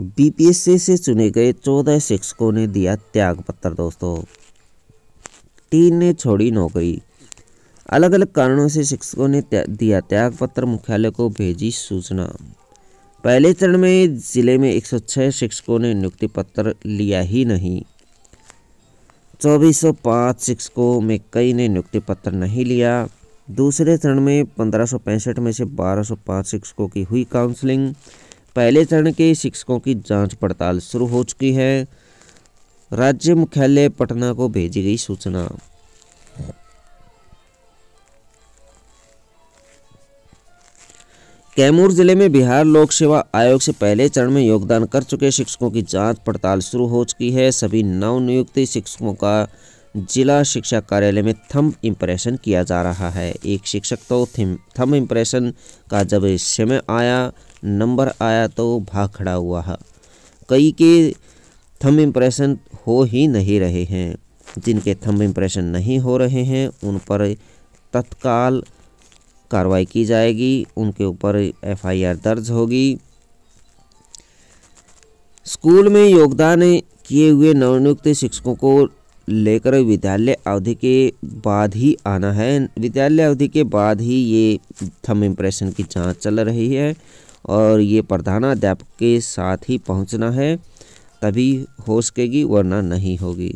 BPSC से चुने गए चौदह शिक्षकों ने दिया त्याग पत्र दोस्तों तीन ने छोड़ी नौकरी अलग अलग कारणों से शिक्षकों ने त्या, दिया त्याग पत्र मुख्यालय को भेजी सूचना पहले चरण में जिले में 106 शिक्षकों ने नियुक्ति पत्र लिया ही नहीं 2405 शिक्षकों में कई ने नियुक्ति पत्र नहीं लिया दूसरे चरण में पंद्रह में से 1205 शिक्षकों की हुई काउंसलिंग पहले चरण के शिक्षकों की जांच पड़ताल शुरू हो चुकी है राज्य मुख्यालय पटना को भेजी गई सूचना कैमूर जिले में बिहार लोक सेवा आयोग से पहले चरण में योगदान कर चुके शिक्षकों की जांच पड़ताल शुरू हो चुकी है सभी नव नवनियुक्ति शिक्षकों का जिला शिक्षा कार्यालय में थम इम्प्रेशन किया जा रहा है एक शिक्षक तो थम थम इम्प्रेशन का जब समय आया नंबर आया तो भाग खड़ा हुआ है कई के थम इम्प्रेशन हो ही नहीं रहे हैं जिनके थम इम्प्रेशन नहीं हो रहे हैं उन पर तत्काल कार्रवाई की जाएगी उनके ऊपर एफआईआर दर्ज होगी स्कूल में योगदान किए हुए नवनियुक्त शिक्षकों को लेकर विद्यालय अवधि के बाद ही आना है विद्यालय अवधि के बाद ही ये थम इम्प्रेशन की जांच चल रही है और ये प्रधानाध्यापक के साथ ही पहुंचना है तभी हो सकेगी वरना नहीं होगी